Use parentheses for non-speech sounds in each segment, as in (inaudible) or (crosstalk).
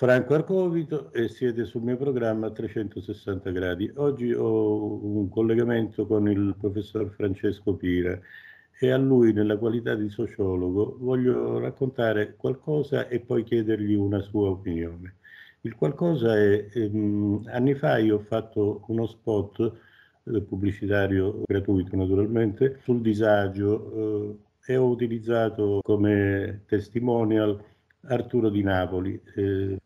Franco Arcovito e siete sul mio programma 360 gradi. Oggi ho un collegamento con il professor Francesco Pira e a lui, nella qualità di sociologo, voglio raccontare qualcosa e poi chiedergli una sua opinione. Il qualcosa è, ehm, anni fa io ho fatto uno spot eh, pubblicitario gratuito naturalmente sul disagio eh, e ho utilizzato come testimonial Arturo di Napoli, eh,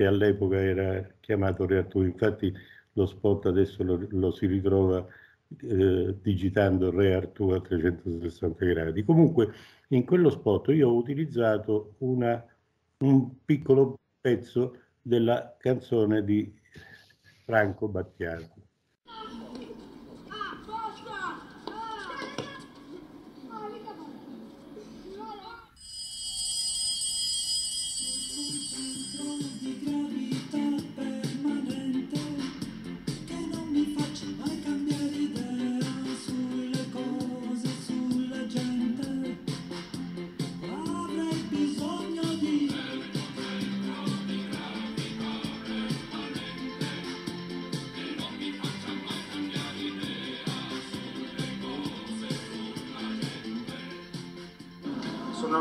che all'epoca era chiamato Reattu. Infatti lo spot adesso lo, lo si ritrova eh, digitando Artù a 360 gradi. Comunque in quello spot io ho utilizzato una, un piccolo pezzo della canzone di Franco Battiato.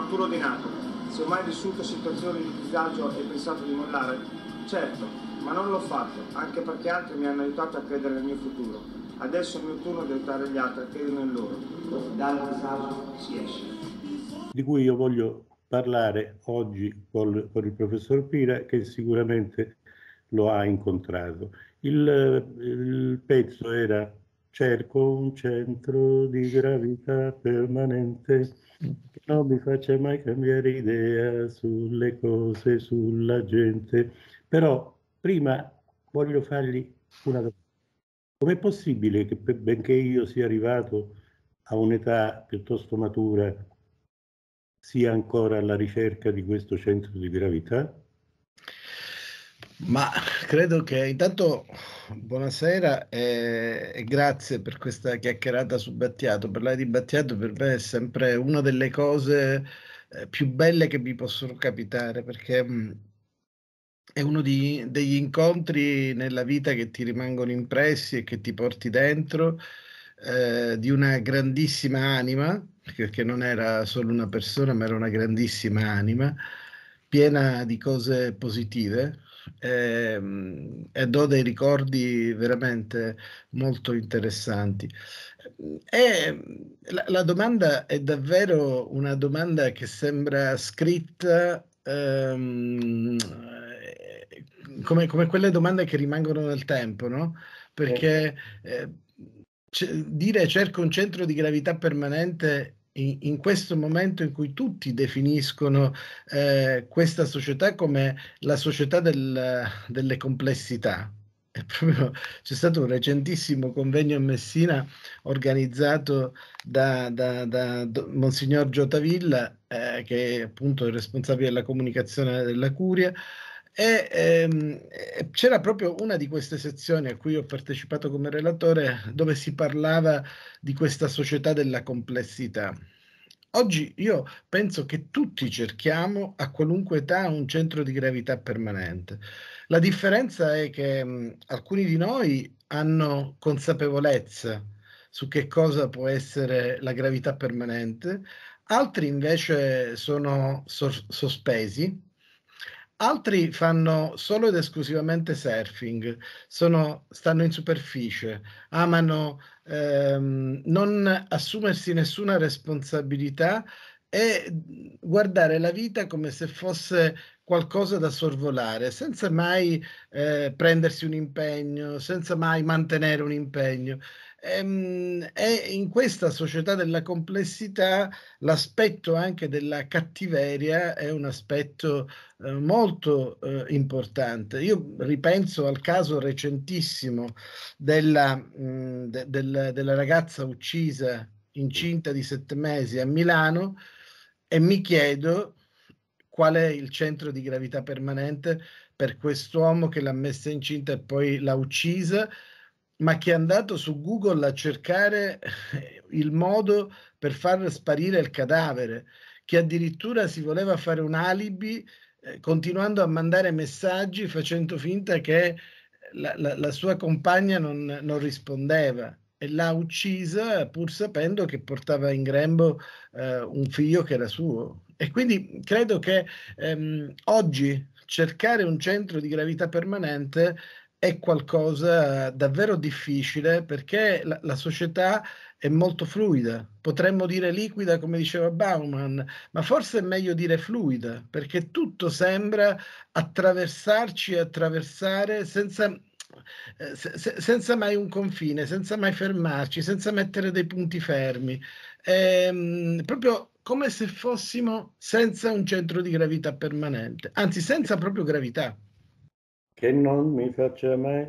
futuro di Napoli. Se ho mai vissuto situazioni di disagio e pensato di mollare? Certo, ma non l'ho fatto, anche perché altri mi hanno aiutato a credere nel mio futuro. Adesso è il mio turno di aiutare gli altri a credere nel loro. Dal disagio si esce. Di cui io voglio parlare oggi col, con il professor Pira che sicuramente lo ha incontrato. Il, il, pezzo era Cerco un centro di gravità permanente non mi faccia mai cambiare idea sulle cose, sulla gente. Però prima voglio fargli una domanda. Com'è possibile che benché io sia arrivato a un'età piuttosto matura, sia ancora alla ricerca di questo centro di gravità? Ma credo che intanto buonasera e, grazie per questa chiacchierata su Battiato. Parlare di Battiato per me è sempre una delle cose eh, più belle che mi possono capitare perché mm, è uno di, degli incontri nella vita che ti rimangono impressi e che ti porti dentro eh, di una grandissima anima, perché non era solo una persona ma era una grandissima anima piena di cose positive, e, ehm, e do dei ricordi veramente molto interessanti. E la, la, domanda è davvero una domanda che sembra scritta ehm, eh, come, come, quelle domande che rimangono nel tempo, no? Perché eh, dire cerco un centro di gravità permanente in questo momento in cui tutti definiscono eh, questa società come la società del, delle complessità. Proprio, c'è stato un recentissimo convegno a Messina organizzato da, da, da, da Monsignor Giotavilla, eh, che è appunto il responsabile della comunicazione della Curia, e, ehm, c'era proprio una di queste sezioni a cui ho partecipato come relatore dove si parlava di questa società della complessità. Oggi io penso che tutti cerchiamo a qualunque età un centro di gravità permanente. La differenza è che mh, mm, alcuni di noi hanno consapevolezza su che cosa può essere la gravità permanente, altri invece sono so- sospesi Altri fanno solo ed esclusivamente surfing, sono, stanno in superficie, amano ehm, non assumersi nessuna responsabilità e guardare la vita come se fosse qualcosa da sorvolare, senza mai eh, prendersi un impegno, senza mai mantenere un impegno ehm, è in questa società della complessità l'aspetto anche della cattiveria è un aspetto eh, molto eh, importante. Io ripenso al caso recentissimo della, mh, mm, de, del, della ragazza uccisa incinta di sette mesi a Milano e mi chiedo qual è il centro di gravità permanente per quest'uomo che l'ha messa incinta e poi l'ha uccisa ma che è andato su Google a cercare eh, il modo per far sparire il cadavere, che addirittura si voleva fare un alibi eh, continuando a mandare messaggi facendo finta che eh, la, la, la sua compagna non, non, rispondeva e l'ha uccisa pur sapendo che portava in grembo eh, un figlio che era suo. E quindi credo che ehm, oggi cercare un centro di gravità permanente è qualcosa davvero difficile perché la, la, società è molto fluida. Potremmo dire liquida, come diceva Bauman, ma forse è meglio dire fluida perché tutto sembra attraversarci e attraversare senza, eh, se, senza mai un confine, senza mai fermarci, senza mettere dei punti fermi. Ehm, proprio come se fossimo senza un centro di gravità permanente, anzi senza proprio gravità che non mi faccia mai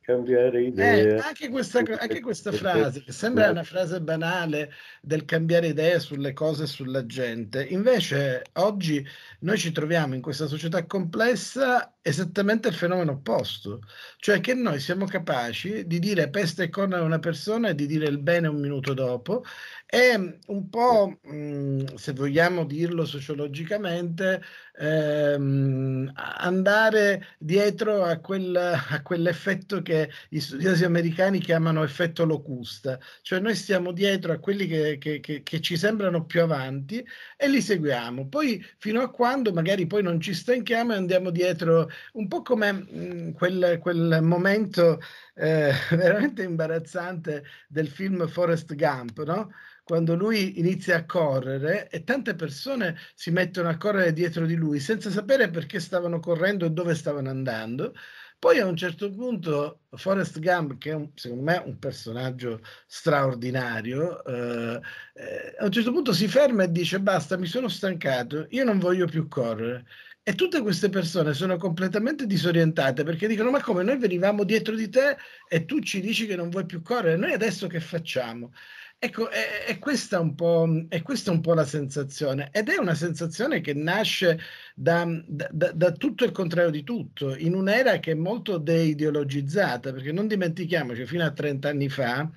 cambiare eh, idea. Eh, anche, questa, anche, questa, frase, che sembra una frase banale del cambiare idea sulle cose e sulla gente, invece oggi noi ci troviamo in questa società complessa esattamente il fenomeno opposto, cioè che noi siamo capaci di dire peste e corna a una persona e di dire il bene un minuto dopo è mm, un po', mh, mm, se vogliamo dirlo sociologicamente, ehm, andare dietro a, quel, a, quell'effetto che gli studiosi americani chiamano effetto locusta, cioè noi stiamo dietro a quelli che, che, che, che ci sembrano più avanti e li seguiamo. Poi fino a quando magari poi non ci stanchiamo e andiamo dietro un po' come mh, mm, quel, quel momento eh, (laughs) veramente imbarazzante del film Forrest Gump, no? quando lui inizia a correre e tante persone si mettono a correre dietro di lui senza sapere perché stavano correndo e dove stavano andando. Poi a un certo punto Forrest Gump, che è un, secondo me un personaggio straordinario, eh, eh a un certo punto si ferma e dice basta, mi sono stancato, io non voglio più correre. E tutte queste persone sono completamente disorientate perché dicono: Ma come noi venivamo dietro di te e tu ci dici che non vuoi più correre, noi adesso che facciamo? Ecco, è, è, questa è, questa un po', la sensazione ed è una sensazione che nasce da, da, da tutto il contrario di tutto, in un'era che è molto deideologizzata, perché non dimentichiamoci, fino a 30 anni fa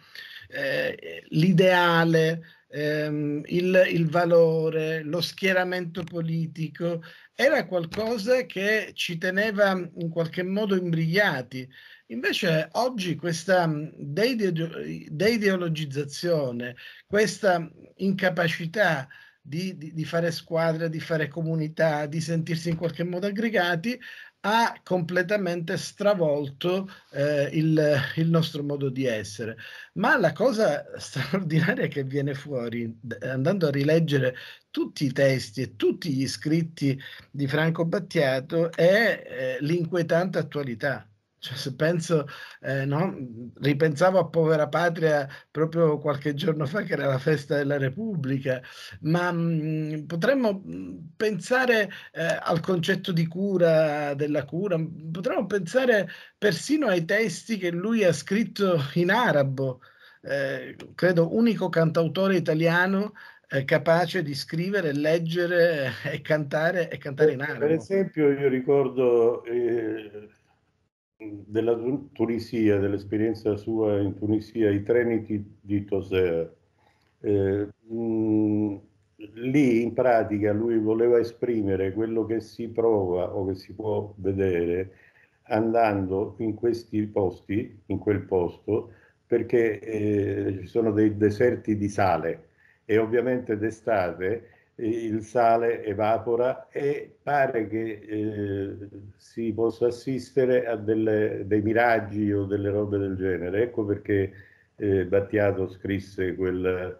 eh, l'ideale ehm, il, il valore, lo schieramento politico, era qualcosa che ci teneva in qualche modo imbrigliati. Invece oggi questa deideologizzazione, questa incapacità di, di, di, fare squadra, di fare comunità, di sentirsi in qualche modo aggregati, ha completamente stravolto eh, il, il, nostro modo di essere. Ma la cosa (laughs) straordinaria che viene fuori, andando a rileggere tutti i testi e tutti gli scritti di Franco Battiato, è eh, l'inquietante attualità. Cioè, se penso, eh, no? ripensavo a Povera Patria proprio qualche giorno fa, che era la festa della Repubblica, ma mh, mm, potremmo mm, pensare eh, al concetto di cura, della cura, potremmo pensare persino ai testi che lui ha scritto in arabo. Eh, credo unico cantautore italiano eh, capace di scrivere, leggere eh, e cantare, e cantare eh, in arabo. Per esempio, io ricordo eh, della Tunisia, dell'esperienza sua in Tunisia, i treni di Toser. Eh, mm, lì in pratica lui voleva esprimere quello che si prova o che si può vedere andando in questi posti, in quel posto, perché eh, ci sono dei deserti di sale e ovviamente d'estate il sale evapora e pare che eh, si possa assistere a delle, dei miraggi o delle robe del genere. Ecco perché eh, Battiato scrisse quel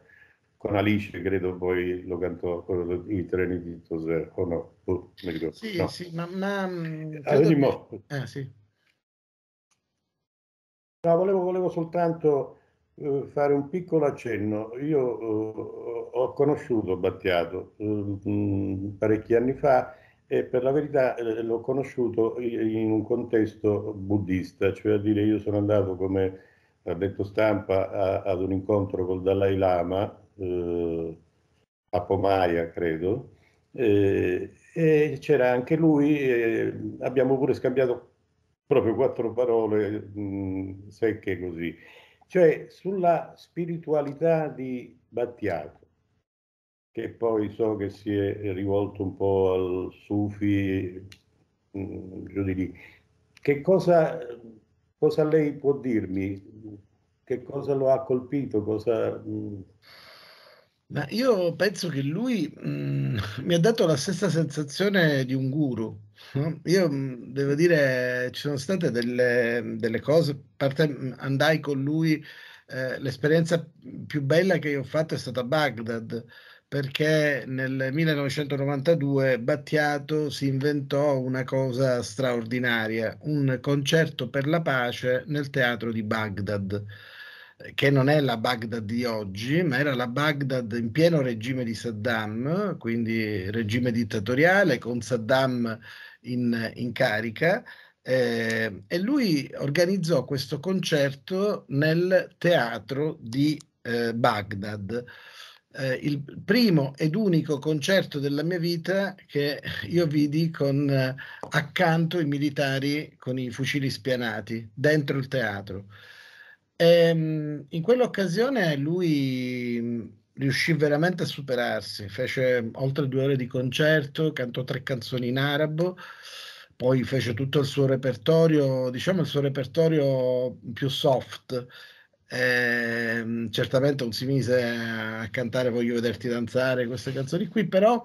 con Alice, credo poi lo cantò i treni di Toser, o no? Oh, Sì, no. sì, ma... ma mm, che... modo... Eh, sì. No, volevo, volevo soltanto eh, fare un piccolo accenno. Io eh, ho conosciuto Battiato eh, mm, parecchi anni fa e per la verità l'ho conosciuto in un contesto buddista, cioè a dire io sono andato come ha detto stampa a, ad un incontro col Dalai Lama eh, a Pomaia, credo, eh, e c'era anche lui, eh, abbiamo pure scambiato proprio quattro parole mh, mm, secche così cioè sulla spiritualità di Battiato, che poi so che si è rivolto un po' al Sufi, mm, giù di lì. Che cosa, cosa lei può dirmi? Che cosa lo ha colpito? Cosa, mm, ma io penso che lui mh, mm, (laughs) mi ha dato la stessa sensazione di un guru. No? Io mm, devo dire, ci sono state delle, delle cose, parte, mh, mm, andai con lui, eh, l'esperienza più bella che io ho fatto è stata a Baghdad, perché nel 1992 Battiato si inventò una cosa straordinaria, un concerto per la pace nel teatro di Baghdad che non è la Baghdad di oggi, ma era la Baghdad in pieno regime di Saddam, quindi regime dittatoriale, con Saddam in, in carica. Eh, e lui organizzò questo concerto nel teatro di eh, Baghdad. Eh, il primo ed unico concerto della mia vita che io vidi con accanto i militari con i fucili spianati dentro il teatro. E, ehm, in quell'occasione lui mm, riuscì veramente a superarsi, fece oltre due ore di concerto, cantò tre canzoni in arabo, poi fece tutto il suo repertorio, diciamo il suo repertorio più soft eh, certamente non si mise a cantare Voglio vederti danzare queste canzoni qui, però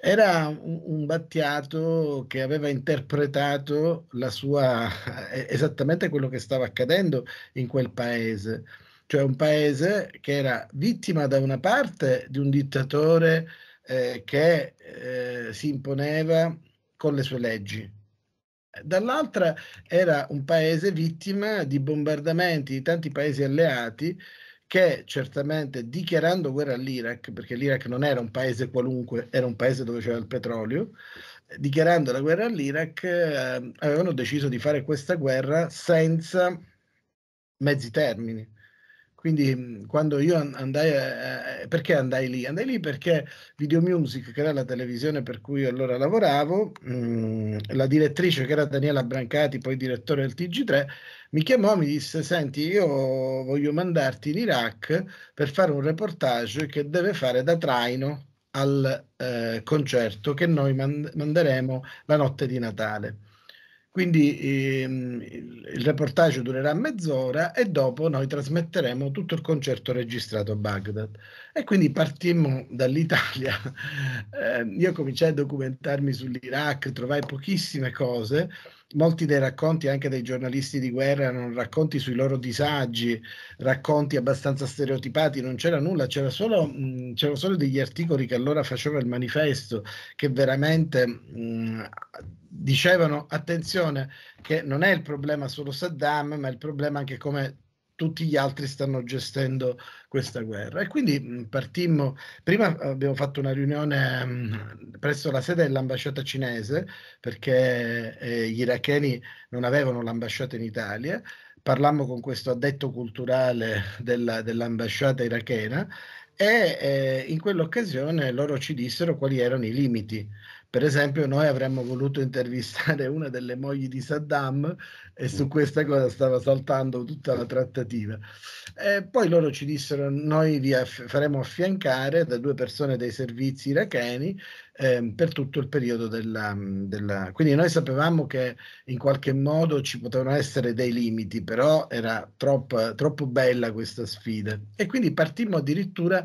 era un, un Battiato che aveva interpretato la sua, eh, esattamente quello che stava accadendo in quel paese, cioè un paese che era vittima da una parte di un dittatore eh, che eh, si imponeva con le sue leggi dall'altra era un paese vittima di bombardamenti di tanti paesi alleati che certamente dichiarando guerra all'Iraq, perché l'Iraq non era un paese qualunque, era un paese dove c'era il petrolio, dichiarando la guerra all'Iraq eh, avevano deciso di fare questa guerra senza mezzi termini quindi mhmm, quando io andai, a, eh, eh, perché andai lì? Andai lì perché Video Music, che era la televisione per cui allora lavoravo, mh, mhmm, la direttrice che era Daniela Brancati, poi direttore del TG3, mi chiamò e mi disse: Senti, io voglio mandarti in Iraq per fare un reportage che deve fare da traino al eh, concerto che noi mand- manderemo la notte di Natale. Quindi ehm, il reportage durerà mezz'ora e dopo noi trasmetteremo tutto il concerto registrato a Baghdad. E quindi partimmo dall'Italia. (laughs) Eh, io cominciai a documentarmi sull'Iraq, trovai pochissime cose. Molti dei racconti anche dei giornalisti di guerra erano racconti sui loro disagi, racconti abbastanza stereotipati, non c'era nulla, c'era solo, mh, c'erano solo degli articoli che allora faceva il manifesto che veramente mh, dicevano attenzione che non è il problema solo Saddam, ma è il problema anche come tutti gli altri stanno gestendo questa guerra. E quindi mm, partimmo, prima eh, abbiamo fatto una riunione mm, presso la sede dell'ambasciata cinese, perché eh, gli iracheni non avevano l'ambasciata in Italia, parlammo con questo addetto culturale della, dell'ambasciata irachena e eh, in quell'occasione loro ci dissero quali erano i limiti per esempio, noi avremmo voluto intervistare una delle mogli di Saddam e su mm. questa cosa stava saltando tutta la trattativa. E poi loro ci dissero: Noi vi aff- faremo affiancare da due persone dei servizi iracheni eh, per tutto il periodo della, mm, della, Quindi noi sapevamo che in qualche modo ci potevano essere dei limiti, però era troppo, troppo bella questa sfida. E quindi partimmo addirittura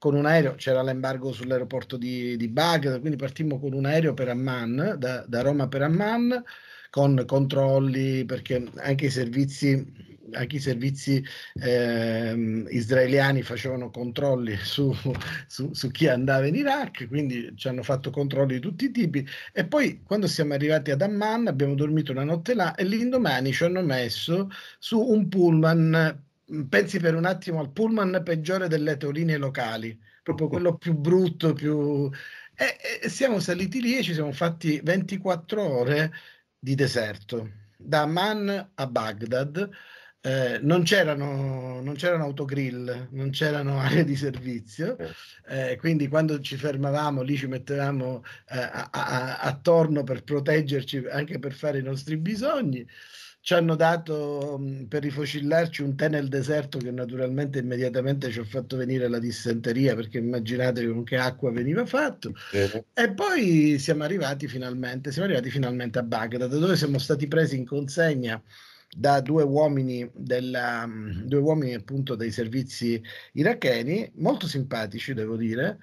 con un aereo, c'era l'embargo sull'aeroporto di, di Baghdad, quindi partimmo con un aereo per Amman, da, da Roma per Amman, con controlli, perché anche i servizi anche i servizi eh, israeliani facevano controlli (laughs) su, su, su, chi andava in Iraq, quindi ci hanno fatto controlli di tutti i tipi. E poi quando siamo arrivati ad Amman abbiamo dormito una notte là e l'indomani ci hanno messo su un pullman pensi per un attimo al pullman peggiore delle teorie locali, proprio ecco. quello più brutto, più... E, e siamo saliti lì e ci siamo fatti 24 ore di deserto, da Amman a Baghdad. Eh, non, c'erano, non, c'erano, autogrill, non c'erano (laughs) aree di servizio, eh, quindi quando ci fermavamo lì ci mettevamo eh, a, a, attorno per proteggerci anche per fare i nostri bisogni ci hanno dato mhmm, per rifocillarci un tè nel deserto che naturalmente immediatamente ci ha fatto venire la dissenteria perché immaginate con che acqua veniva fatto eh. e poi siamo arrivati finalmente siamo arrivati finalmente a Baghdad dove siamo stati presi in consegna da due uomini, della, mhmm, due uomini appunto dei servizi iracheni molto simpatici devo dire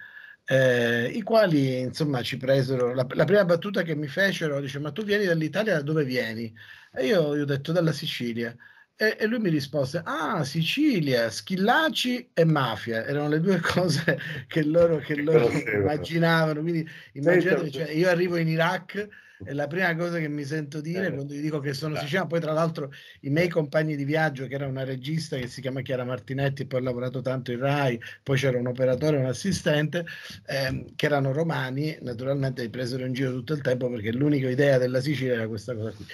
eh, i quali insomma ci presero la, la, prima battuta che mi fecero dice ma tu vieni dall'Italia da dove vieni? e io gli ho detto dalla Sicilia e, e, lui mi rispose ah Sicilia, schillaci e mafia erano le due (laughs) cose che loro, che loro immaginavano quindi immaginate certo. cioè, io arrivo in Iraq è la prima cosa che mi sento eh, dire eh, quando gli dico che sono siciliano. Poi, tra l'altro, i miei compagni di viaggio, che era una regista che si chiama Chiara Martinetti, poi ha lavorato tanto in Rai, poi c'era un operatore, un assistente, ehm, che erano romani, naturalmente li presero in giro tutto il tempo perché l'unica idea della Sicilia era questa cosa qui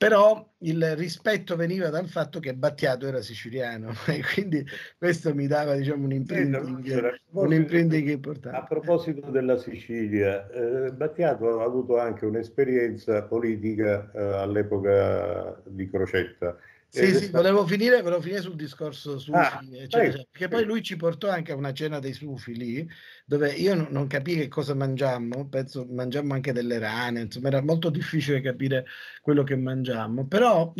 però il rispetto veniva dal fatto che Battiato era siciliano (laughs) e quindi questo mi dava diciamo, un imprinting, un imprinting importante. A proposito della Sicilia, eh, Battiato ha avuto anche un'esperienza politica eh, all'epoca di Crocetta. Sì, sì, stato... volevo, finire, volevo finire sul discorso Sufi, ah, cioè, perché poi lui ci portò anche a una cena dei Sufi lì, dove io n- non capii che cosa mangiamo, penso mangiamo anche delle rane, insomma era molto difficile capire quello che mangiamo, però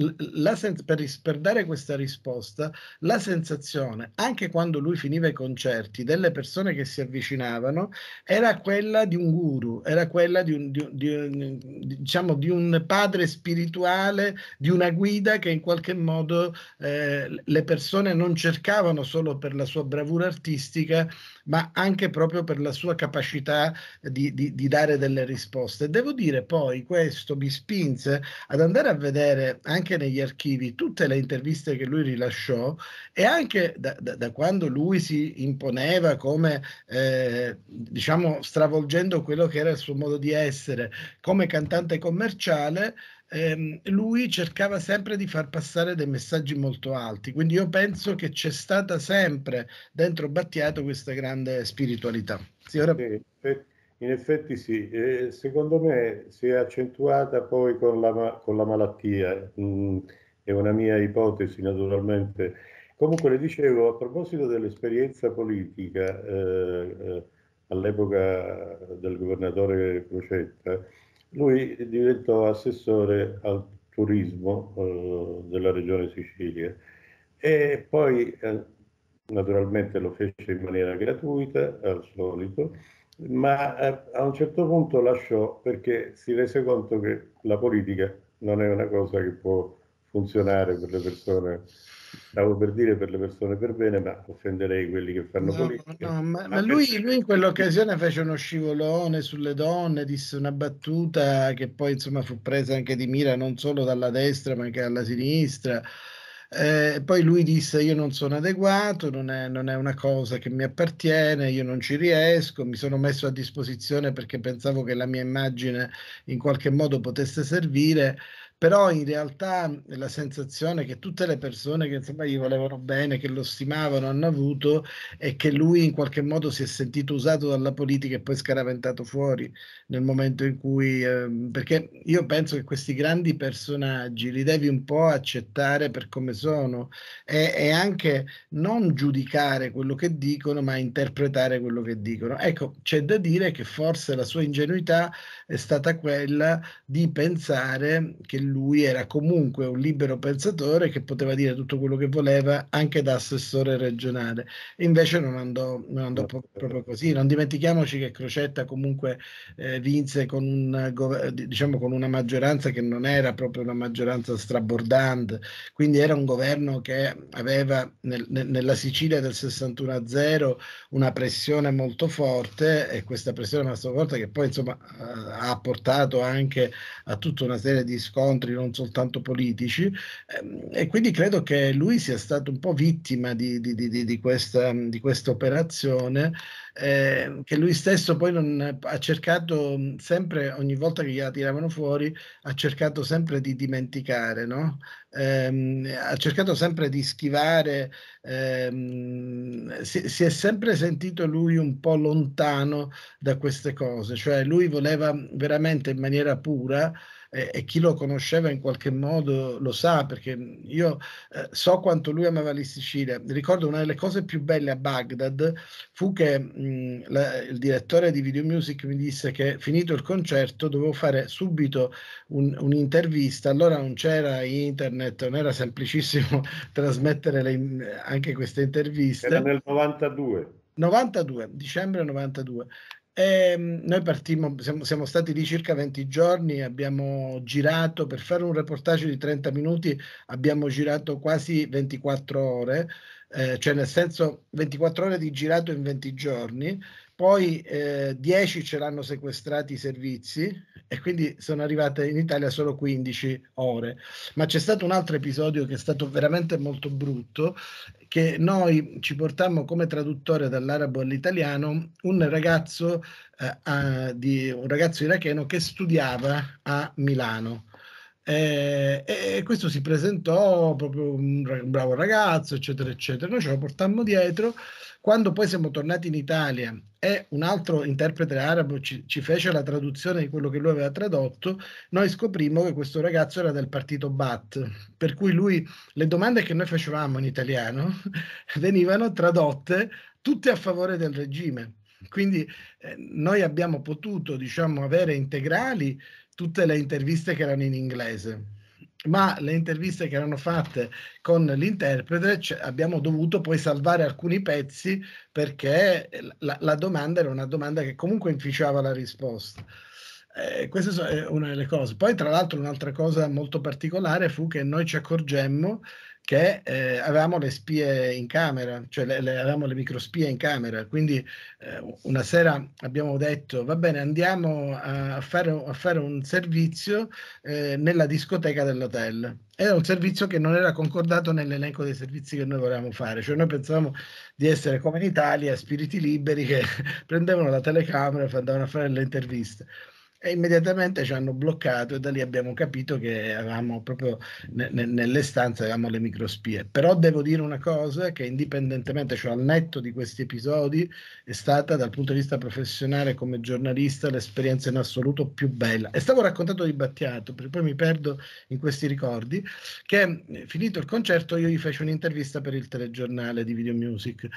sen- per, ris- per, dare questa risposta la sensazione, anche quando lui finiva i concerti, delle persone che si avvicinavano, era quella di un guru, era quella di un, di, di, diciamo, di un padre spirituale, di una guida che in qualche modo eh, le persone non cercavano solo per la sua bravura artistica, ma anche proprio proprio per la sua capacità di, di, di dare delle risposte. Devo dire poi, questo mi spinse ad andare a vedere anche negli archivi tutte le interviste che lui rilasciò e anche da, da, da quando lui si imponeva come, eh, diciamo, stravolgendo quello che era il suo modo di essere come cantante commerciale ehm, lui cercava sempre di far passare dei messaggi molto alti, quindi io penso che c'è stata sempre dentro Battiato questa grande spiritualità. Sì, ora... sì, eh, in effetti sì, eh, secondo me si è accentuata poi con la, con la malattia, mm, è una mia ipotesi naturalmente. Comunque le dicevo, a proposito dell'esperienza politica eh, eh, all'epoca del governatore Crocetta, lui diventò assessore al turismo eh, della regione Sicilia e poi eh, naturalmente lo fece in maniera gratuita, al solito, ma eh, a un certo punto lasciò perché si rese conto che la politica non è una cosa che può funzionare per le persone stavo per dire per le persone per bene, ma offenderei quelli che fanno no, politica. No, ma, ma lui, lui, in quell'occasione fece uno scivolone sulle donne, disse una battuta che poi insomma fu presa anche di mira non solo dalla destra ma anche dalla sinistra. Eh, poi lui disse io non sono adeguato, non è, non è, una cosa che mi appartiene, io non ci riesco, mi sono messo a disposizione perché pensavo che la mia immagine in qualche modo potesse servire, però in realtà mhmm, la sensazione che tutte le persone che insomma gli volevano bene, che lo stimavano, hanno avuto è che lui in qualche modo si è sentito usato dalla politica e poi scaraventato fuori nel momento in cui... Eh, perché io penso che questi grandi personaggi li devi un po' accettare per come sono e, e anche non giudicare quello che dicono, ma interpretare quello che dicono. Ecco, c'è da dire che forse la sua ingenuità è stata quella di pensare che lui lui era comunque un libero pensatore che poteva dire tutto quello che voleva anche da assessore regionale. Invece non andò, non andò proprio così. Non dimentichiamoci che Crocetta comunque eh, vinse con, un, diciamo, con una maggioranza che non era proprio una maggioranza strabordante, quindi era un governo che aveva nel, nel, nella Sicilia del 61 0 una pressione molto forte e questa pressione molto forte che poi insomma eh, ha portato anche a tutta una serie di scontri scontri non soltanto politici ehm, e quindi credo che lui sia stato un po' vittima di, di, di, di questa, questa, operazione eh, che lui stesso poi non, ha cercato sempre, ogni volta che gliela tiravano fuori, ha cercato sempre di dimenticare, no? ehm, ha cercato sempre di schivare, ehm, si, si, è sempre sentito lui un po' lontano da queste cose, cioè lui voleva veramente in maniera pura e, chi lo conosceva in qualche modo lo sa perché io eh, so quanto lui amava il Ricordo una delle cose più belle a Baghdad fu che mh, mm, la, il direttore di Video Music mi disse che finito il concerto dovevo fare subito un, un'intervista, allora non c'era internet internet, non era semplicissimo (laughs) trasmettere le, anche queste interviste. Era nel 92. 92, dicembre 92. E ehm, noi partimmo, siamo, siamo, stati lì circa 20 giorni, abbiamo girato, per fare un reportage di 30 minuti abbiamo girato quasi 24 ore, eh, cioè nel senso 24 ore di girato in 20 giorni, poi eh, 10 ce l'hanno sequestrati i servizi e quindi sono arrivate in Italia solo 15 ore. Ma c'è stato un altro episodio che è stato veramente molto brutto, che noi ci portammo come traduttore dall'arabo all'italiano un ragazzo, eh, a, di, un ragazzo iracheno che studiava a Milano. e questo si presentò proprio un bravo ragazzo, eccetera, eccetera. Noi ce lo portammo dietro quando poi siamo tornati in Italia e eh, un altro interprete arabo ci, ci fece la traduzione di quello che lui aveva tradotto, noi scoprimmo che questo ragazzo era del partito BAT, per cui lui, le domande che noi facevamo in italiano (laughs) venivano tradotte tutte a favore del regime. Quindi eh, noi abbiamo potuto diciamo, avere integrali tutte le interviste che erano in inglese ma le interviste che erano fatte con l'interprete cioè, abbiamo dovuto poi salvare alcuni pezzi perché eh, la, la domanda era una domanda che comunque inficiava la risposta. Eh, questa è eh, una delle cose. Poi, tra l'altro, un'altra cosa molto particolare fu che noi ci accorgemmo che eh, avevamo le spie in camera, cioè le, le, avevamo le microspie in camera, quindi eh, una sera abbiamo detto va bene andiamo a fare, a fare un servizio eh, nella discoteca dell'hotel. Era un servizio che non era concordato nell'elenco dei servizi che noi volevamo fare, cioè noi pensavamo di essere come in Italia, spiriti liberi che (laughs) prendevano la telecamera e andavano a fare le interviste e immediatamente ci hanno bloccato e da lì abbiamo capito che avevamo proprio ne, ne, nelle stanze avevamo le microspie. Però devo dire una cosa che indipendentemente, cioè al netto di questi episodi, è stata dal punto di vista professionale come giornalista l'esperienza in assoluto più bella. E stavo raccontando di Battiato, perché poi mi perdo in questi ricordi, che finito il concerto io gli feci un'intervista per il telegiornale di Video Music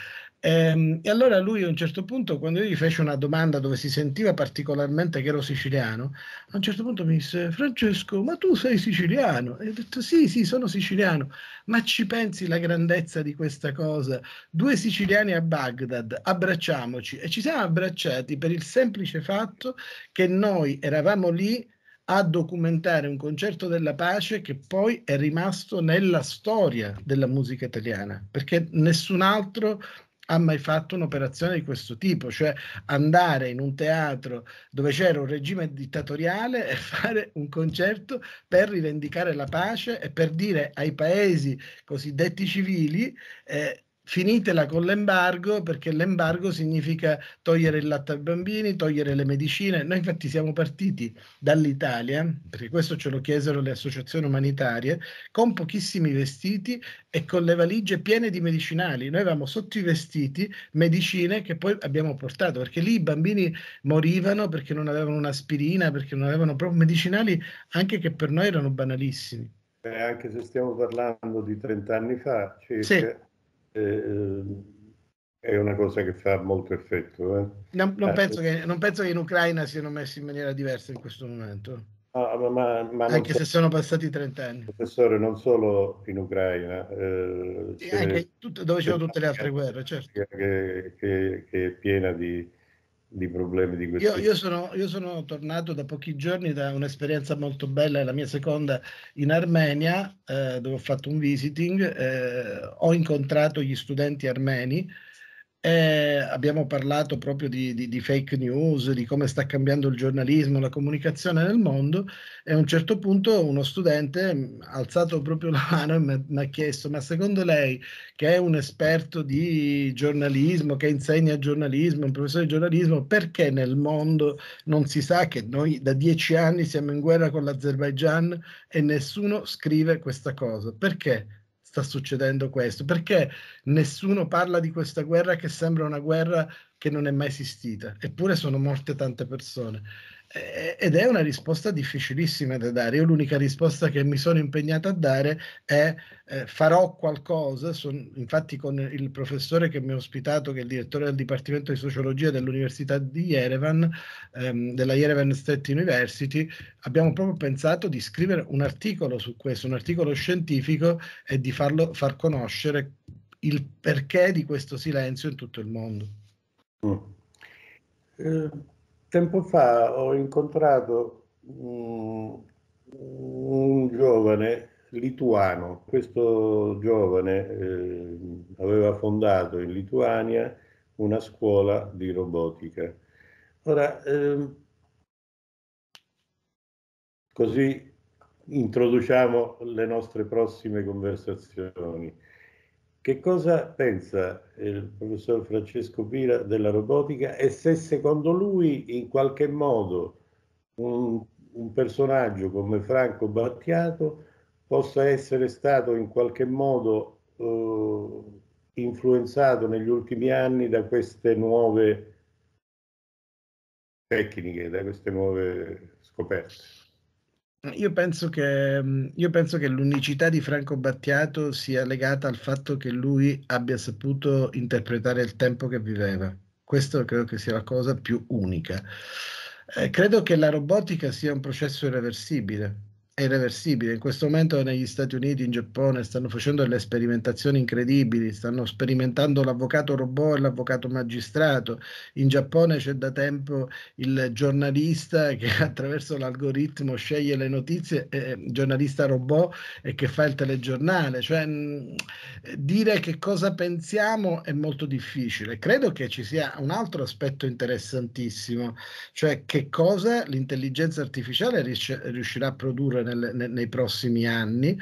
Ehm, e, allora lui a un certo punto, quando io gli fece una domanda dove si sentiva particolarmente che ero siciliano, a un certo punto mi disse, Francesco, ma tu sei siciliano? E ho detto, sì, sì, sono siciliano, ma ci pensi la grandezza di questa cosa? Due siciliani a Baghdad, abbracciamoci. E ci siamo abbracciati per il semplice fatto che noi eravamo lì a documentare un concerto della pace che poi è rimasto nella storia della musica italiana, perché nessun altro ha mai fatto un'operazione di questo tipo, cioè andare in un teatro dove c'era un regime dittatoriale e (laughs) fare un concerto per rivendicare la pace e per dire ai paesi cosiddetti civili eh, finitela con l'embargo perché l'embargo significa togliere il latte ai bambini, togliere le medicine. Noi infatti siamo partiti dall'Italia, perché questo ce lo chiesero le associazioni umanitarie, con pochissimi vestiti e con le valigie piene di medicinali. Noi avevamo sotto i vestiti medicine che poi abbiamo portato, perché lì i bambini morivano perché non avevano un'aspirina, perché non avevano proprio medicinali, anche che per noi erano banalissimi. Eh, anche se stiamo parlando di 30 anni fa, circa, sì eh, è una cosa che fa molto effetto. Eh. Non, non, eh, penso che, non, penso che, in Ucraina siano messi in maniera diversa in questo momento. Ah, ma, ma anche so, se sono passati 30 anni. Professore, non solo in Ucraina. Eh, sì, anche tutto, dove c'erano tutte le altre guerre, certo. Che, che, che è piena di di problemi di questo io, io sono, io, sono, tornato da pochi giorni da un'esperienza molto bella, la mia seconda in Armenia, eh, dove ho fatto un visiting, eh, ho incontrato gli studenti armeni eh, abbiamo parlato proprio di, di, di, fake news, di come sta cambiando il giornalismo, la comunicazione nel mondo e a un certo punto uno studente mm, ha alzato proprio la (laughs) mano e mi ha chiesto ma secondo lei che è un esperto di giornalismo, che insegna giornalismo, un professore di giornalismo, perché nel mondo non si sa che noi da dieci anni siamo in guerra con l'Azerbaigian e nessuno scrive questa cosa? Perché? sta succedendo questo? Perché nessuno parla di questa guerra che sembra una guerra che non è mai esistita, eppure sono morte tante persone. Eh, ed è una risposta difficilissima da dare. Io l'unica risposta che mi sono impegnato a dare è eh, farò qualcosa, son, infatti con il professore che mi ha ospitato, che è il direttore del Dipartimento di Sociologia dell'Università di Yerevan, ehm, della Yerevan State University, abbiamo proprio pensato di scrivere un articolo su questo, un articolo scientifico e di farlo far conoscere il perché di questo silenzio in tutto il mondo. Mm. Eh Tempo fa ho incontrato um, un giovane lituano. Questo giovane eh, aveva fondato in Lituania una scuola di robotica. Ora, eh, così introduciamo le nostre prossime conversazioni. Che cosa pensa il professor Francesco Pira della robotica e se secondo lui in qualche modo un, un personaggio come Franco Battiato possa essere stato in qualche modo eh, influenzato negli ultimi anni da queste nuove tecniche, da queste nuove scoperte? Io penso, che, mm, io penso, che, l'unicità di Franco Battiato sia legata al fatto che lui abbia saputo interpretare il tempo che viveva. Questo credo che sia la cosa più unica. Eh, credo che la robotica sia un processo irreversibile è irreversibile. In questo momento negli Stati Uniti, in Giappone, stanno facendo delle sperimentazioni incredibili, stanno sperimentando l'avvocato robot e l'avvocato magistrato. In Giappone c'è da tempo il giornalista che (laughs) attraverso l'algoritmo sceglie le notizie, eh, eh, giornalista robot e che fa il telegiornale. Cioè, mh, mm, dire che cosa pensiamo è molto difficile. Credo che ci sia un altro aspetto interessantissimo, cioè che cosa l'intelligenza artificiale riesce, riuscirà a produrre occurre nel, nei prossimi anni,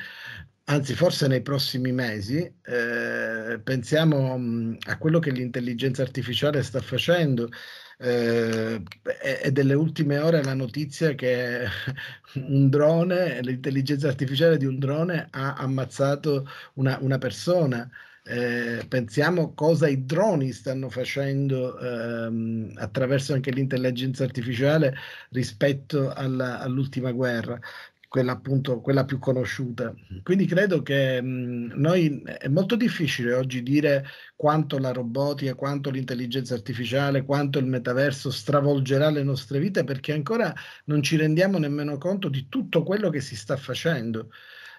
anzi forse nei prossimi mesi, eh, pensiamo mh, a quello che l'intelligenza artificiale sta facendo. Eh, è delle ultime ore la notizia che (laughs) un drone, l'intelligenza artificiale di un drone ha ammazzato una, una persona. Eh, pensiamo cosa i droni stanno facendo ehm, attraverso anche l'intelligenza artificiale rispetto alla, all'ultima guerra quella appunto quella più conosciuta. Quindi credo che mh, mhmm, noi è molto difficile oggi dire quanto la robotica, quanto l'intelligenza artificiale, quanto il metaverso stravolgerà le nostre vite perché ancora non ci rendiamo nemmeno conto di tutto quello che si sta facendo.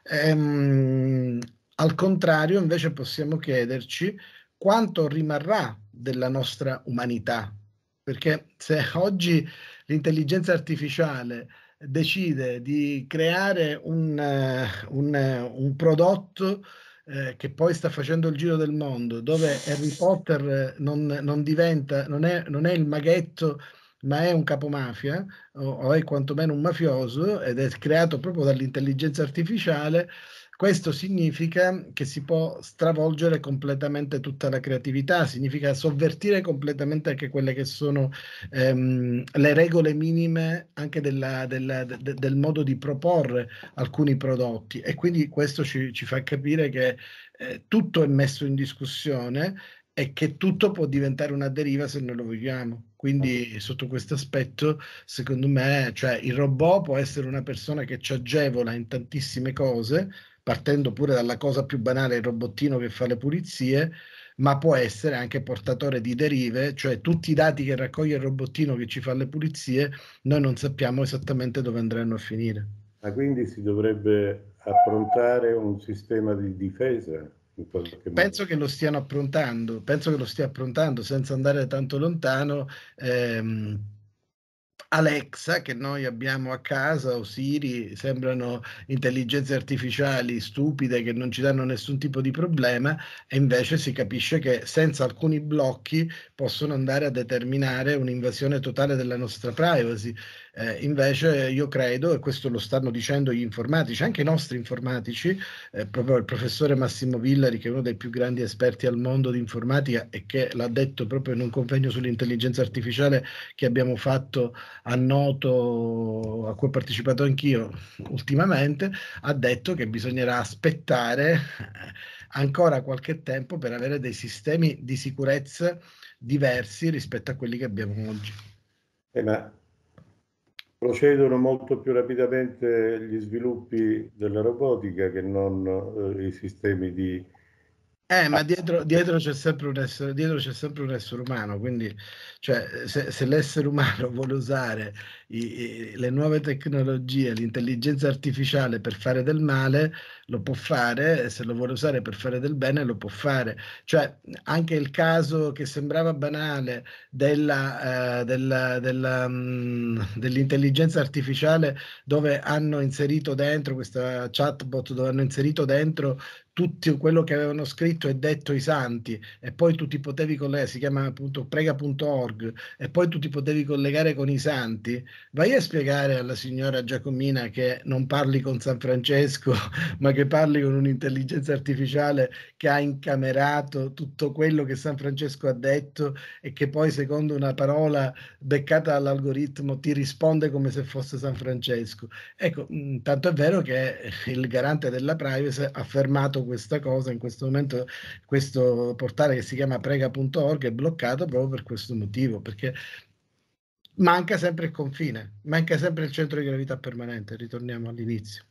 Ehm, al contrario, invece possiamo chiederci quanto rimarrà della nostra umanità, perché se oggi l'intelligenza artificiale decide di creare un, eh, un, eh, un prodotto eh, che poi sta facendo il giro del mondo, dove Harry Potter non, non diventa, non è, non è, il maghetto, ma è un capomafia, o, o è quantomeno un mafioso, ed è creato proprio dall'intelligenza artificiale, questo significa che si può stravolgere completamente tutta la creatività, significa sovvertire completamente anche quelle che sono ehm, le regole minime anche della, della, de, del modo di proporre alcuni prodotti. E quindi questo ci, ci fa capire che eh, tutto è messo in discussione e che tutto può diventare una deriva se noi lo vogliamo. Quindi sotto questo aspetto, secondo me, cioè, il robot può essere una persona che ci agevola in tantissime cose, partendo pure dalla cosa più banale, il robottino che fa le pulizie, ma può essere anche portatore di derive, cioè tutti i dati che raccoglie il robottino che ci fa le pulizie, noi non sappiamo esattamente dove andranno a finire. Ma quindi si dovrebbe approntare un sistema di difesa? Penso che lo stiano approntando, penso che lo stia approntando senza andare tanto lontano. Ehm, Alexa che noi abbiamo a casa o Siri sembrano intelligenze artificiali stupide che non ci danno nessun tipo di problema e invece si capisce che senza alcuni blocchi possono andare a determinare un'invasione totale della nostra privacy eh, invece io credo, e questo lo stanno dicendo gli informatici, anche i nostri informatici, eh, proprio il professore Massimo Villari, che è uno dei più grandi esperti al mondo di informatica e che l'ha detto proprio in un convegno sull'intelligenza artificiale che abbiamo fatto a Noto, a cui ho partecipato anch'io ultimamente, ha detto che bisognerà aspettare eh, ancora qualche tempo per avere dei sistemi di sicurezza diversi rispetto a quelli che abbiamo oggi. Eh, ma procedono molto più rapidamente gli sviluppi della robotica che non eh, i sistemi di... Eh, ma dietro, dietro, c'è sempre un essere, dietro c'è sempre un essere umano, quindi cioè, se, se, l'essere umano (laughs) vuole usare i, i, le nuove tecnologie, l'intelligenza artificiale per fare del male, lo può fare, se lo vuole usare per fare del bene lo può fare. Cioè, anche il caso che sembrava banale della, eh, della, della, um, dell'intelligenza artificiale dove hanno inserito dentro questa chatbot, dove hanno inserito dentro tutto quello che avevano scritto e detto i santi e poi tu ti potevi collegare, si chiama appunto prega.org e poi tu ti potevi collegare con i santi, vai a spiegare alla signora Giacomina che non parli con San Francesco (laughs) ma che che parli con un'intelligenza artificiale che ha incamerato tutto quello che San Francesco ha detto e che poi secondo una parola beccata dall'algoritmo ti risponde come se fosse San Francesco. Ecco, tanto è vero che il garante della privacy ha affermato questa cosa, in questo momento questo portale che si chiama prega.org è bloccato proprio per questo motivo, perché manca sempre il confine, manca sempre il centro di gravità permanente, ritorniamo all'inizio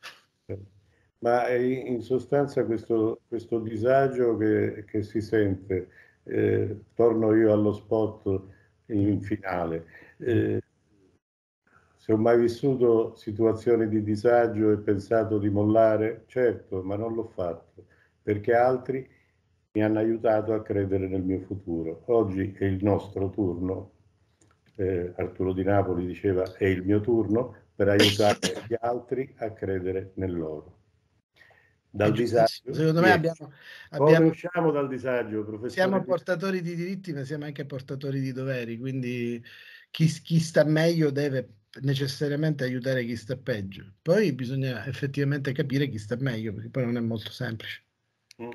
ma è eh, in sostanza questo, questo disagio che, che, si sente, eh, torno io allo spot in finale, eh, se ho mai vissuto situazioni di disagio e pensato di mollare, certo, ma non l'ho fatto, perché altri mi hanno aiutato a credere nel mio futuro. Oggi è il nostro turno, eh, Arturo di Napoli diceva è il mio turno per aiutare gli altri a credere nel loro dal disagio. Secondo me abbiamo, abbiamo, usciamo dal disagio, professore. Siamo portatori di diritti, ma siamo anche portatori di doveri, quindi chi, chi, sta meglio deve necessariamente aiutare chi sta peggio. Poi bisogna effettivamente capire chi sta meglio, perché poi non è molto semplice. Mm.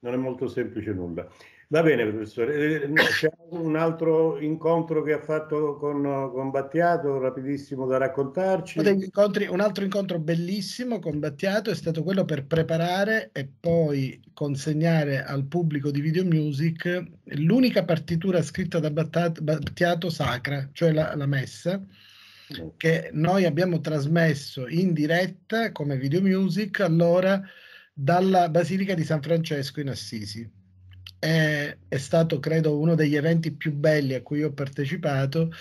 Non è molto semplice nulla. Va bene, professore. Eh, c'è un altro incontro che ha fatto con, con Battiato, rapidissimo da raccontarci. Incontri, un altro incontro bellissimo con Battiato è stato quello per preparare e poi consegnare al pubblico di Video Music l'unica partitura scritta da Battiato sacra, cioè la, la messa che noi abbiamo trasmesso in diretta come video music allora dalla Basilica di San Francesco in Assisi è, è, stato credo uno degli eventi più belli a cui ho partecipato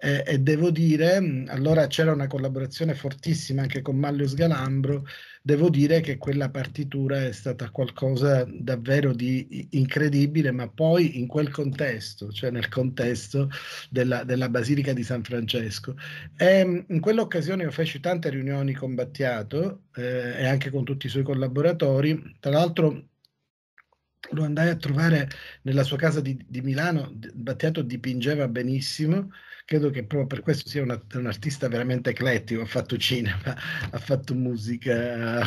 eh, e devo dire, allora c'era una collaborazione fortissima anche con Mario Sgalambro, devo dire che quella partitura è stata qualcosa davvero di incredibile, ma poi in quel contesto, cioè nel contesto della, della Basilica di San Francesco. E in quell'occasione io feci tante riunioni con Battiato eh, e anche con tutti i suoi collaboratori, tra l'altro lo andai a trovare nella sua casa di, di Milano, Battiato dipingeva benissimo credo che proprio per questo sia una, un artista veramente eclettico, ha fatto cinema, (laughs) ha fatto musica,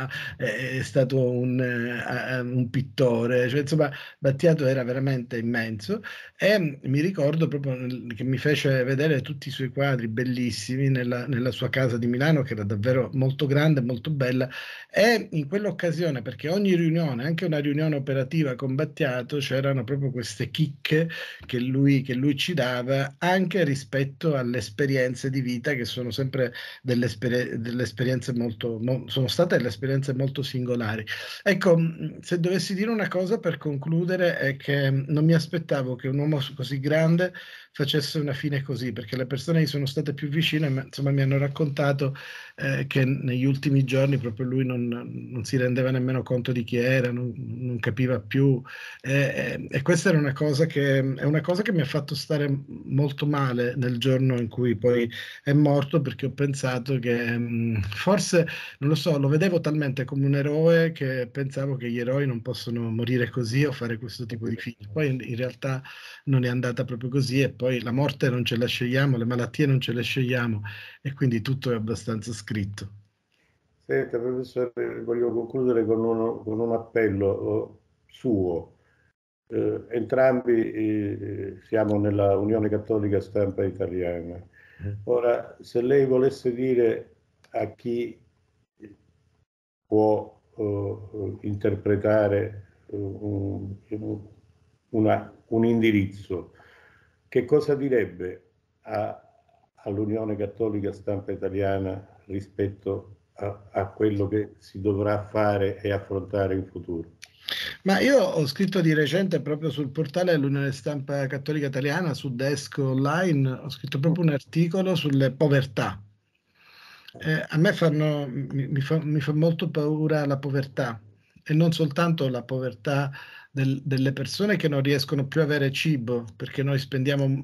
(laughs) è stato un, eh, un pittore, cioè, insomma Battiato era veramente immenso e mi ricordo proprio che mi fece vedere tutti i suoi quadri bellissimi nella, nella sua casa di Milano che era davvero molto grande, molto bella e in quell'occasione, perché ogni riunione, anche una riunione operativa con Battiato, c'erano proprio queste chicche che lui, che lui ci dava anche rispetto alle esperienze di vita che sono sempre delle, esper- delle esperienze molto, mo- sono state delle esperienze molto singolari. Ecco, mm, se dovessi dire una cosa per concludere è che non mi aspettavo che un uomo così grande facesse una fine così, perché le persone che sono state più vicine insomma, mi hanno raccontato eh, che negli ultimi giorni proprio lui non, non, si rendeva nemmeno conto di chi era, non, non capiva più eh, e questa era una cosa, che, è una cosa che mi ha fatto stare molto male nel giorno in cui poi è morto perché ho pensato che mh, mm, forse, non lo so, lo vedevo talmente come un eroe che pensavo che gli eroi non possono morire così o fare questo tipo di fine. Poi in, in realtà non è andata proprio così e poi poi la morte non ce la scegliamo, le malattie non ce le scegliamo e quindi tutto è abbastanza scritto. Senta, professore, voglio concludere con, uno, con un appello oh, suo. Eh, entrambi eh, siamo nella Unione Cattolica Stampa Italiana. Eh. Ora, se lei volesse dire a chi può oh, eh, interpretare un, un, una, un indirizzo, che cosa direbbe all'Unione Cattolica Stampa Italiana rispetto a, a quello che si dovrà fare e affrontare in futuro? Ma io ho scritto di recente proprio sul portale dell'Unione Stampa Cattolica Italiana, su Desk Online, ho scritto proprio un articolo sulle povertà. Eh, a me fanno, mi, mi, fa, mi, fa, molto paura la povertà e non soltanto la povertà del, delle persone che non riescono più a avere cibo, perché noi spendiamo, mm,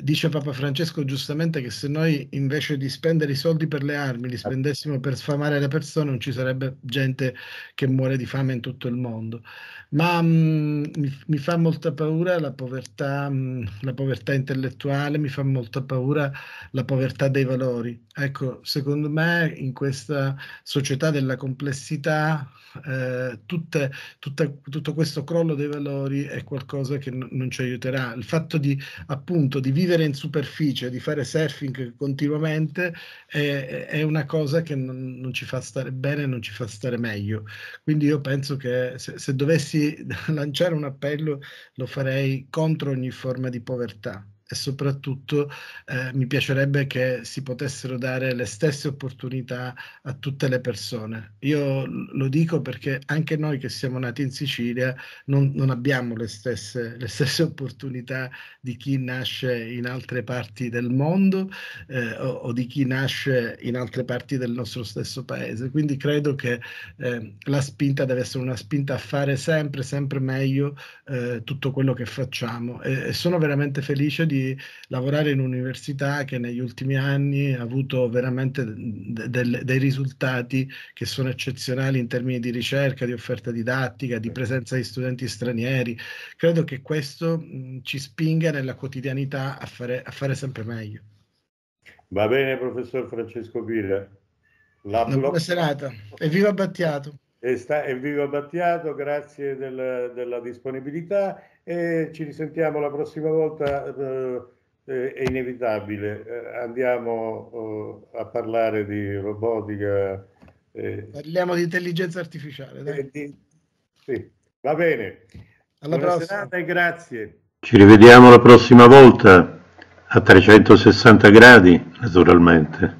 dice Papa Francesco giustamente che se noi invece di spendere i soldi per le armi li spendessimo per sfamare le persone non ci sarebbe gente che muore di fame in tutto il mondo. Ma mh, mm, mi, mi, fa molta paura la povertà, mh, mm, la povertà intellettuale, mi fa molta paura la povertà dei valori. Ecco, secondo me in questa società della complessità eh, tutte, tutta, tutto questo questo crollo dei valori è qualcosa che n- non ci aiuterà. Il fatto di appunto di vivere in superficie, di fare surfing continuamente è, è una cosa che non, non, ci fa stare bene, non ci fa stare meglio. Quindi io penso che se, se dovessi (laughs) lanciare un appello lo farei contro ogni forma di povertà e soprattutto eh, mi piacerebbe che si potessero dare le stesse opportunità a tutte le persone. Io lo dico perché anche noi che siamo nati in Sicilia non, non abbiamo le stesse, le stesse, opportunità di chi nasce in altre parti del mondo eh, o, o, di chi nasce in altre parti del nostro stesso paese. Quindi credo che eh, la spinta deve essere una spinta a fare sempre, sempre meglio eh, tutto quello che facciamo e, e sono veramente felice di lavorare in un'università che negli ultimi anni ha avuto veramente de- de- dei risultati che sono eccezionali in termini di ricerca, di offerta didattica, di presenza di studenti stranieri. Credo che questo mh, ci spinga nella quotidianità a fare, a fare sempre meglio. Va bene, professor Francesco Pira. La Una buona serata. Evviva Battiato. E sta, evviva Battiato, grazie del, della disponibilità e ci risentiamo la prossima volta. Eh, eh è inevitabile. Eh, andiamo eh, a parlare di robotica. Parliamo di intelligenza artificiale. Di... Sì. va bene. Alla Buona prossima. e grazie. Ci rivediamo la prossima volta a 360 gradi, naturalmente.